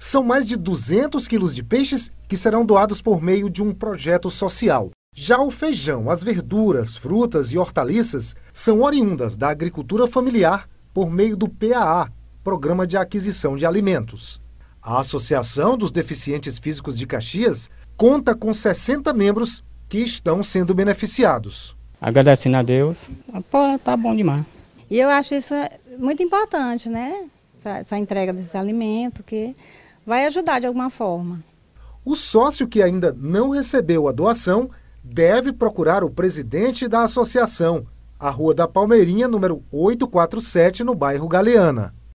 São mais de 200 quilos de peixes que serão doados por meio de um projeto social. Já o feijão, as verduras, frutas e hortaliças são oriundas da agricultura familiar por meio do PAA, Programa de Aquisição de Alimentos. A Associação dos Deficientes Físicos de Caxias conta com 60 membros que estão sendo beneficiados. Agradecendo a Deus, ah, tá bom demais. E eu acho isso muito importante, né? Essa, essa entrega desse alimento, que vai ajudar de alguma forma. O sócio que ainda não recebeu a doação deve procurar o presidente da associação, a Rua da Palmeirinha, número 847, no bairro Galeana.